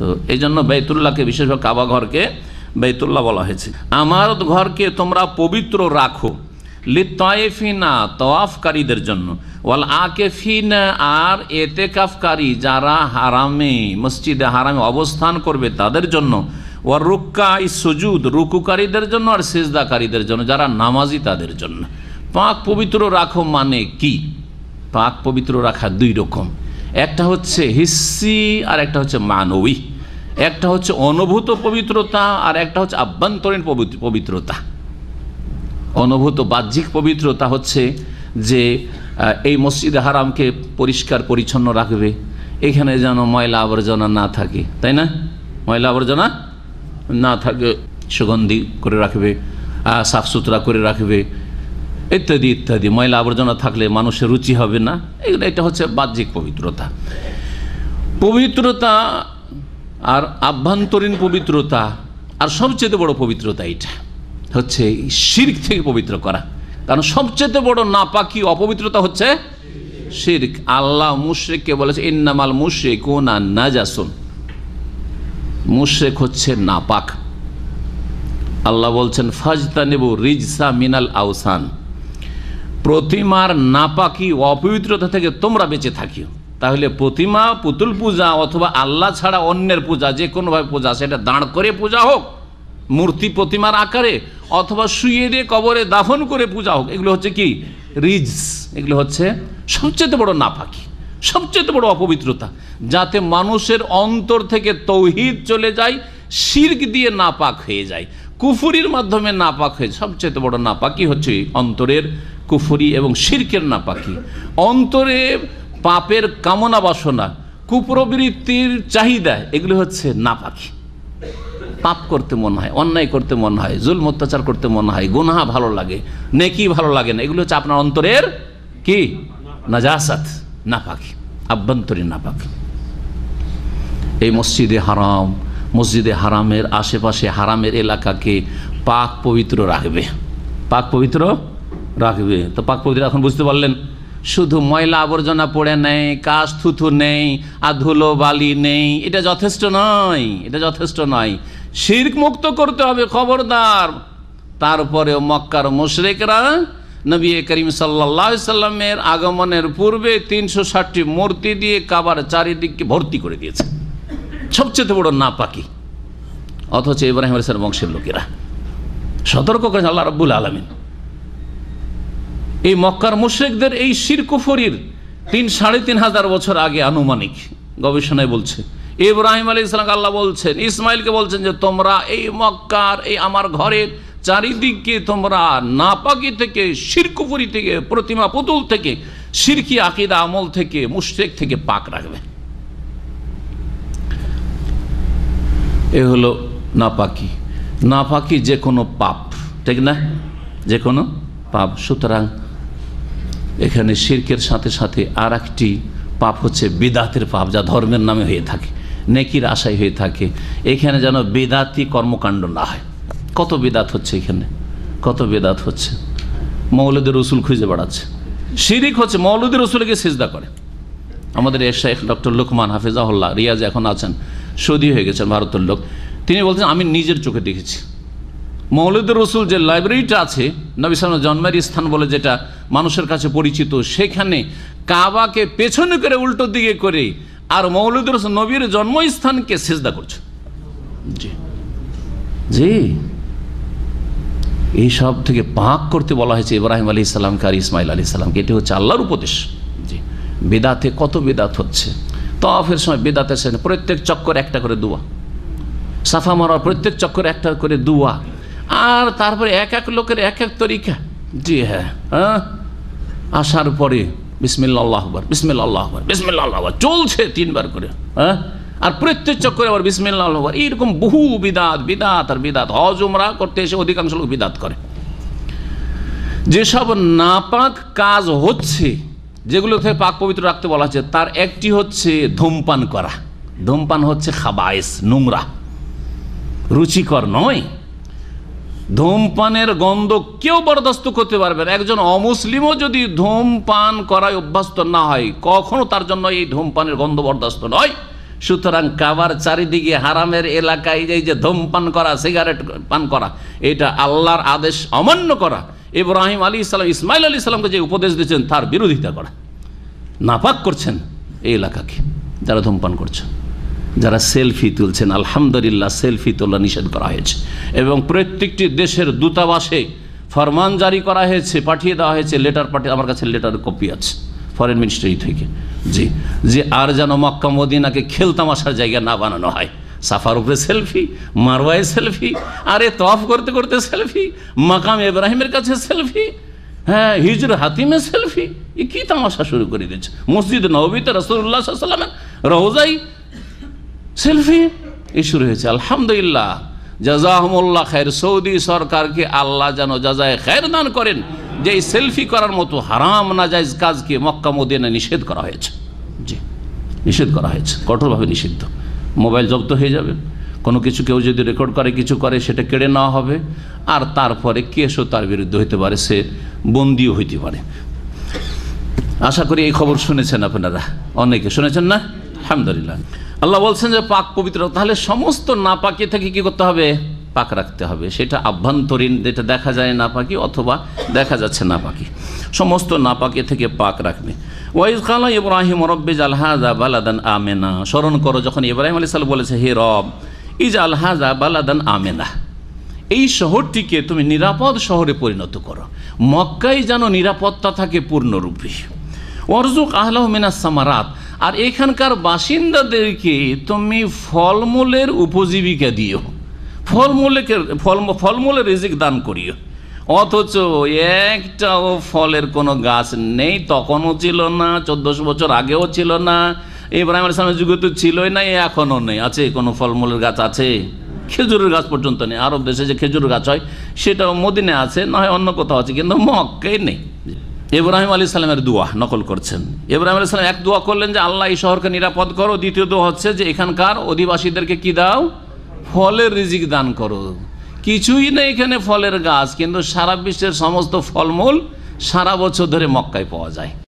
তো এই জন্য বেতুল্লাহকে বিশেষভাবে কাবা ঘরকে বেতুল্লাহ বলা হয়েছে আমার ঘরকে তোমরা পবিত্র রাখো লিতয়েফিনা তওয়াফকারীদের জন্য ওয়াল আকেফিন আর এতে কাফকারী যারা হারামে মসজিদে হারামে অবস্থান করবে তাদের জন্য ওয়ার রুক্কা সুজুদ রুকুকারীদের জন্য আর সেজদাকারীদের জন্য যারা নামাজি তাদের জন্য পাক পবিত্র রাখো মানে কি পাক পবিত্র রাখা দুই রকম একটা হচ্ছে হিসি আর একটা হচ্ছে মানবী একটা হচ্ছে অনুভূত পবিত্রতা আর একটা হচ্ছে আভ্যন্তরীণ পবিত্রতা অনুভূত বাহ্যিক পবিত্রতা হচ্ছে যে এই মসজিদ হারামকে পরিষ্কার পরিচ্ছন্ন রাখবে এখানে যেন ময়লা আবর্জনা না থাকে তাই না ময়লা আবর্জনা না থাকে সুগন্ধি করে রাখবে সাফসুতরা করে রাখবে ইত্যাদি ইত্যাদি ময়লা আবর্জনা থাকলে মানুষের রুচি হবে না এগুলো এটা হচ্ছে বাহ্যিক পবিত্রতা পবিত্রতা আর আভ্যন্তরীণ পবিত্রতা আর সবচেয়ে বড় পবিত্রতা এটা হচ্ছে শির্ক থেকে পবিত্র করা কারণ সবচেয়ে বড় নাপাকি অপবিত্রতা হচ্ছে শির্ক আল্লাহ মুশ্রেককে বলেছে ইন্নামাল মুশ্রেক ও না নাজাসুন মুশ্রেক হচ্ছে নাপাক আল্লাহ বলছেন ফাজতা নেব রিজসা মিনাল আউসান প্রতিমার নাপাকি অপবিত্রতা থেকে তোমরা বেঁচে থাকিও তাহলে প্রতিমা পুতুল পূজা অথবা আল্লাহ ছাড়া অন্যের পূজা যে কোনোভাবে পূজা সেটা দাঁড় করে পূজা হোক মূর্তি প্রতিমার আকারে অথবা শুয়ে দিয়ে কবরে দাফন করে পূজা হোক এগুলো হচ্ছে কি রিজ এগুলো হচ্ছে সবচেয়ে বড় নাফাকি সবচেয়ে বড় অপবিত্রতা যাতে মানুষের অন্তর থেকে তৌহিদ চলে যায় শির্ক দিয়ে নাপাক হয়ে যায় কুফুরির মাধ্যমে নাপাক হয়ে সবচেয়ে বড় নাপাকি হচ্ছে অন্তরের কুফুরি এবং শির্কের নাপাকি অন্তরে পাপের কামনা বাসনা কুপ্রবৃত্তির চাহিদা এগুলো হচ্ছে না পাখি পাপ করতে মন হয় অন্যায় করতে মন হয় জুল অত্যাচার করতে মন হয় গুনাহা ভালো লাগে নেকি ভালো লাগে না এগুলো হচ্ছে আপনার অন্তরের কি নাজাসাত না পাখি আভ্যন্তরীণ না পাখি এই মসজিদে হারাম মসজিদে হারামের আশেপাশে হারামের এলাকাকে পাক পবিত্র রাখবে পাক পবিত্র রাখবে তো পাক পবিত্র এখন বুঝতে পারলেন শুধু ময়লা আবর্জনা পড়ে নেই কাশ থুথু নেই আর ধুলো বালি নেই এটা যথেষ্ট নয় এটা যথেষ্ট নয় শির্ক মুক্ত করতে হবে খবরদার তারপরে মক্কার মুশরেকরা নবী করিম সাল্লা সাল্লামের আগমনের পূর্বে তিনশো ষাটটি মূর্তি দিয়ে কাবার চারিদিককে ভর্তি করে দিয়েছে সবচেয়ে বড় না পাকি অথচ ইব্রাহিম বংশের লোকেরা সতর্ক করেছে আল্লাহ রব্বুল আলমিন এই মক্কার মুশ্রেকদের এই শিরকুফরির তিন সাড়ে তিন হাজার বছর আগে আনুমানিক গবেষণায় বলছে ইব্রাহিম আলী ইসলাম আল্লাহ বলছেন ইসমাইলকে বলছেন যে তোমরা এই মক্কার এই আমার ঘরের চারিদিকে তোমরা নাপাকি থেকে শিরকুপুরি থেকে প্রতিমা পুতুল থেকে সিরকি আকিদা আমল থেকে মুশ্রেক থেকে পাক রাখবে এ হলো নাপাকি নাপাকি যে কোনো পাপ ঠিক না যে কোনো পাপ সুতরাং এখানে শির্কের সাথে সাথে আর একটি পাপ হচ্ছে বেদাতের পাপ যা ধর্মের নামে হয়ে থাকে নেকির আশায় হয়ে থাকে এখানে যেন বেদাতি কর্মকাণ্ড না হয় কত বেদাত হচ্ছে এখানে কত বেদাত হচ্ছে মৌলদের রসুল খুঁজে বেড়াচ্ছে শিরিক হচ্ছে মৌলদের রসুলকে সেজদা করে আমাদের এর শেখ ডক্টর লোকমান হাফেজাহুল্লাহ রিয়াজ এখন আছেন সৌদি হয়ে গেছেন ভারতের লোক তিনি বলছেন আমি নিজের চোখে দেখেছি মৌলুদুর রসুল যে লাইব্রেরিটা আছে নবিসাম জন্মের স্থান বলে যেটা মানুষের কাছে পরিচিত সেখানে কাবাকে পেছনে করে উল্টো দিকে করে আর মৌলুদুর রসুল নবীর জন্মস্থানকে সেজদা করছে জি জি এইসব থেকে পাক করতে বলা হয়েছে ইব্রাহিম আলী ইসলামকে আর ইসমাইল আলী ইসলামকে এটি হচ্ছে আল্লাহর উপদেশ জি বেদাতে কত বেদাত হচ্ছে তফের সময় বেদাতে প্রত্যেক চক্কর একটা করে দুয়া সাফা মারার প্রত্যেক চক্কর একটা করে দুয়া আর তারপরে এক এক লোকের এক এক তরিকা জি হ্যাঁ হ্যাঁ আসার পরে বিসমিল্লা আকবর বিসমিল্লাহ আকবর বিসমিল্লা আকবর চলছে তিনবার করে হ্যাঁ আর প্রত্যেক করে আবার বিসমিল্লাহ আকবর এইরকম বহু বিদাত বিদাত আর বিদাত হজমরা করতে এসে অধিকাংশ লোক বিদাত করে যেসব নাপাক কাজ হচ্ছে যেগুলো থেকে পাক পবিত্র রাখতে বলা হচ্ছে তার একটি হচ্ছে ধূমপান করা ধূমপান হচ্ছে খাবায়স নোংরা রুচিকর নয় ধূমপানের গন্ধ কেউ বরদাস্ত করতে পারবে না একজন অমুসলিমও যদি ধূমপান করায় অভ্যস্ত না হয় কখনো তার জন্য এই ধূমপানের গন্ধ বরদাস্ত নয় সুতরাং কাবার চারিদিকে হারামের এলাকায় এই যে ধূমপান করা সিগারেট পান করা এটা আল্লাহর আদেশ অমান্য করা ইব্রাহিম আলী ইসলাম ইসমাইল আলী ইসলামকে যে উপদেশ দিয়েছেন তার বিরোধিতা করা নাপাক করছেন এই এলাকাকে যারা ধূমপান করছেন যারা সেলফি তুলছেন আলহামদুলিল্লাহ সেলফি তোলা নিষেধ করা হয়েছে এবং প্রত্যেকটি দেশের দূতাবাসে ফরমান জারি করা হয়েছে পাঠিয়ে দেওয়া হয়েছে লেটার পাঠিয়ে আমার কাছে লেটার কপি আছে ফরেন মিনিস্ট্রি থেকে জি যে আর যেন মক্কা মদিনাকে খেলতামাশার জায়গা না বানানো হয় সাফার উপরে সেলফি মারওয়ায় সেলফি আরে তফ করতে করতে সেলফি মাকাম ইব্রাহিমের কাছে সেলফি হ্যাঁ হিজর হাতিমে সেলফি কি তামাশা শুরু করে দিয়েছে মসজিদ নবীতে রসুল্লাহ রহজাই রোজাই সেলফি শুরু হয়েছে আলহামদুলিল্লাহ জাজাহমুল্লাহ খায়ের সৌদি সরকারকে আল্লাহ যেন জাজায় খের দান করেন যে এই সেলফি করার মতো হারাম নাজাইজ কাজকে মক্কা মদিনে নিষেধ করা হয়েছে জি নিষেধ করা হয়েছে কঠোরভাবে নিষিদ্ধ মোবাইল জব্দ হয়ে যাবে কোনো কিছু কেউ যদি রেকর্ড করে কিছু করে সেটা কেড়ে নেওয়া হবে আর তারপরে কেসও তার বিরুদ্ধে হইতে পারে সে বন্দিও হইতে পারে আশা করি এই খবর শুনেছেন আপনারা অনেকে শুনেছেন না আলহামদুলিল্লাহ আল্লাহ বলছেন যে পাক পবিত্র তাহলে সমস্ত না পাকিয়ে থেকে কি করতে হবে পাক রাখতে হবে সেটা আভ্যন্তরীণ যেটা দেখা যায় না পাকি অথবা দেখা যাচ্ছে না পাকি সমস্ত না পাকিয়ে থেকে পাক রাখবে ওয়াইজ কালা ইব্রাহিম রব্বে জালহাজা বালাদান আমেনা স্মরণ করো যখন ইব্রাহিম আলি সাল বলেছে হে রব ইজ আলহাজা বালাদান আমেনা এই শহরটিকে তুমি নিরাপদ শহরে পরিণত করো মক্কাই যেন নিরাপত্তা থাকে পূর্ণরূপে অর্জুক আহলাহ মিনাস সামারাত আর এখানকার বাসিন্দাদেরকে তুমি ফলমূলের উপজীবিকা দিও ফলমূলকে ফল ফলমূলের রিজিক দান করিও অথচ একটাও ফলের কোনো গাছ নেই তখনও ছিল না চোদ্দশো বছর আগেও ছিল না ইব্রাহিম সামনে যুগে তো ছিলই না এখনও নেই আছে কোনো ফলমূলের গাছ আছে খেজুরের গাছ পর্যন্ত নেই আরব দেশে যে খেজুর গাছ হয় সেটাও মদিনে আছে না হয় অন্য কোথাও আছে কিন্তু মক্কেই নেই এব্রাহিম আলী সালামের দোয়া নকল করছেন এব্রাহিম আলী সালাম এক দোয়া করলেন যে আল্লাহ এই শহরকে নিরাপদ করো দ্বিতীয় দোয়া হচ্ছে যে এখানকার অধিবাসীদেরকে কি দাও ফলের রিজিক দান করো কিছুই নেই এখানে ফলের গাছ কিন্তু সারা বিশ্বের সমস্ত ফলমূল সারা বছর ধরে মক্কায় পাওয়া যায়